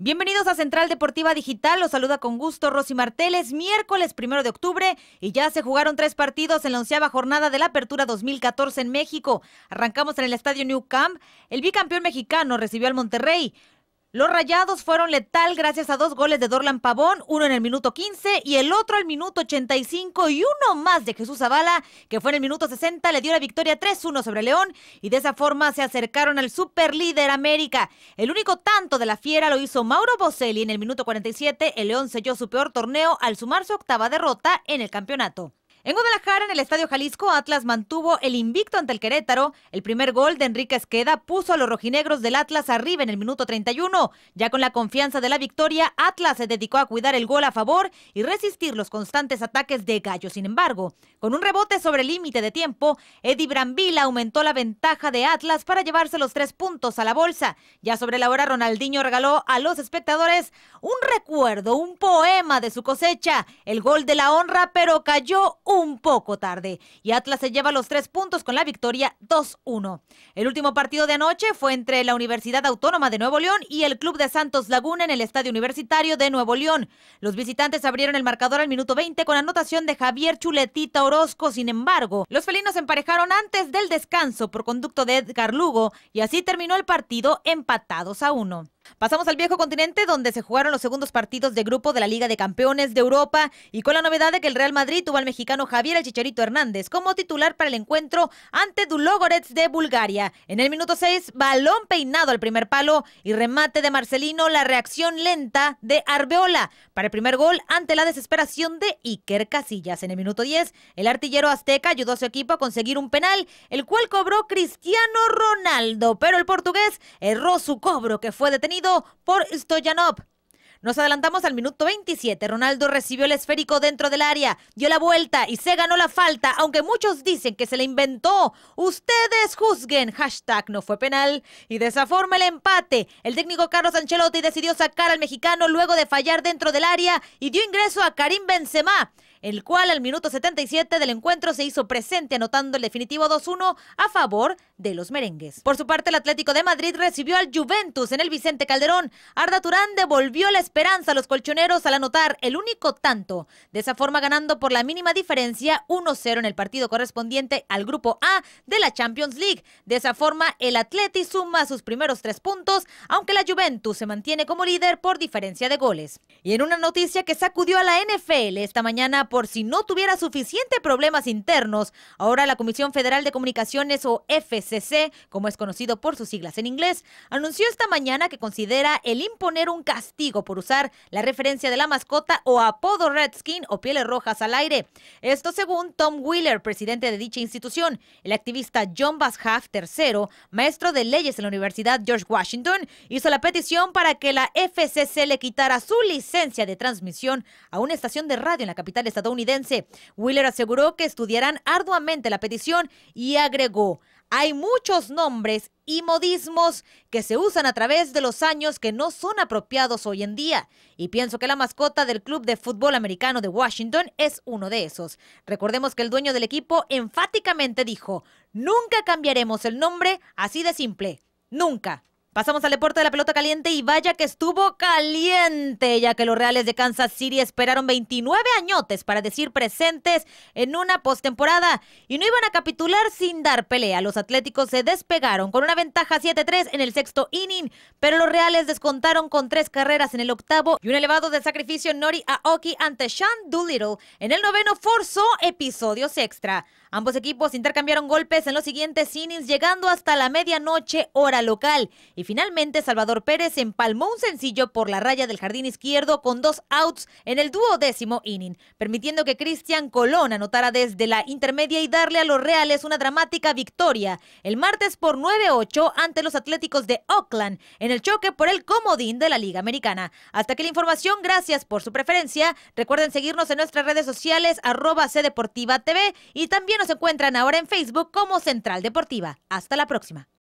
Bienvenidos a Central Deportiva Digital, los saluda con gusto Rosy Marteles, miércoles primero de octubre y ya se jugaron tres partidos en la onceava jornada de la Apertura 2014 en México. Arrancamos en el Estadio New Camp, el bicampeón mexicano recibió al Monterrey, los rayados fueron letal gracias a dos goles de Dorlan Pavón, uno en el minuto 15 y el otro al minuto 85 y uno más de Jesús Zavala, que fue en el minuto 60, le dio la victoria 3-1 sobre León y de esa forma se acercaron al superlíder América. El único tanto de la fiera lo hizo Mauro Bocelli en el minuto 47, el León selló su peor torneo al sumar su octava derrota en el campeonato. En Guadalajara, en el Estadio Jalisco, Atlas mantuvo el invicto ante el Querétaro. El primer gol de Enrique Esqueda puso a los rojinegros del Atlas arriba en el minuto 31. Ya con la confianza de la victoria, Atlas se dedicó a cuidar el gol a favor y resistir los constantes ataques de Gallo. Sin embargo, con un rebote sobre el límite de tiempo, Eddie Brambila aumentó la ventaja de Atlas para llevarse los tres puntos a la bolsa. Ya sobre la hora, Ronaldinho regaló a los espectadores un recuerdo, un poema de su cosecha, el gol de la honra, pero cayó un un poco tarde y Atlas se lleva los tres puntos con la victoria 2-1. El último partido de anoche fue entre la Universidad Autónoma de Nuevo León y el Club de Santos Laguna en el Estadio Universitario de Nuevo León. Los visitantes abrieron el marcador al minuto 20 con anotación de Javier Chuletita Orozco. Sin embargo, los felinos emparejaron antes del descanso por conducto de Edgar Lugo y así terminó el partido empatados a uno. Pasamos al viejo continente donde se jugaron los segundos partidos de grupo de la Liga de Campeones de Europa y con la novedad de que el Real Madrid tuvo al mexicano Javier El Chicharito Hernández como titular para el encuentro ante Dulogorets de Bulgaria. En el minuto 6, balón peinado al primer palo y remate de Marcelino, la reacción lenta de Arbeola para el primer gol ante la desesperación de Iker Casillas. En el minuto 10, el artillero azteca ayudó a su equipo a conseguir un penal, el cual cobró Cristiano Ronaldo, pero el portugués erró su cobro que fue detenido por Stoyanov. Nos adelantamos al minuto 27. Ronaldo recibió el esférico dentro del área, dio la vuelta y se ganó la falta, aunque muchos dicen que se le inventó. Ustedes juzguen. Hashtag no fue penal. Y de esa forma el empate. El técnico Carlos Ancelotti decidió sacar al mexicano luego de fallar dentro del área y dio ingreso a Karim Benzema el cual al minuto 77 del encuentro se hizo presente anotando el definitivo 2-1 a favor de los merengues. Por su parte, el Atlético de Madrid recibió al Juventus en el Vicente Calderón. Arda Turán devolvió la esperanza a los colchoneros al anotar el único tanto, de esa forma ganando por la mínima diferencia 1-0 en el partido correspondiente al grupo A de la Champions League. De esa forma, el Atleti suma sus primeros tres puntos, aunque la Juventus se mantiene como líder por diferencia de goles. Y en una noticia que sacudió a la NFL esta mañana, por si no tuviera suficiente problemas internos. Ahora la Comisión Federal de Comunicaciones o FCC, como es conocido por sus siglas en inglés, anunció esta mañana que considera el imponer un castigo por usar la referencia de la mascota o apodo Redskin o pieles rojas al aire. Esto según Tom Wheeler, presidente de dicha institución, el activista John Bashaft III, maestro de leyes en la Universidad George Washington, hizo la petición para que la FCC le quitara su licencia de transmisión a una estación de radio en la capital estadounidense estadounidense. Wheeler aseguró que estudiarán arduamente la petición y agregó, hay muchos nombres y modismos que se usan a través de los años que no son apropiados hoy en día. Y pienso que la mascota del Club de Fútbol Americano de Washington es uno de esos. Recordemos que el dueño del equipo enfáticamente dijo, nunca cambiaremos el nombre así de simple, nunca. Pasamos al deporte de la pelota caliente y vaya que estuvo caliente, ya que los Reales de Kansas City esperaron 29 añotes para decir presentes en una postemporada y no iban a capitular sin dar pelea. Los Atléticos se despegaron con una ventaja 7-3 en el sexto inning, pero los Reales descontaron con tres carreras en el octavo y un elevado de sacrificio Nori Aoki ante Sean Doolittle. En el noveno forzó episodios extra. Ambos equipos intercambiaron golpes en los siguientes innings, llegando hasta la medianoche hora local. Y finalmente, Salvador Pérez empalmó un sencillo por la raya del jardín izquierdo con dos outs en el duodécimo inning, permitiendo que Cristian Colón anotara desde la intermedia y darle a los Reales una dramática victoria el martes por 9-8 ante los Atléticos de Oakland en el choque por el comodín de la Liga Americana. Hasta aquí la información, gracias por su preferencia. Recuerden seguirnos en nuestras redes sociales arroba Deportiva TV y también nos encuentran ahora en Facebook como Central Deportiva. Hasta la próxima.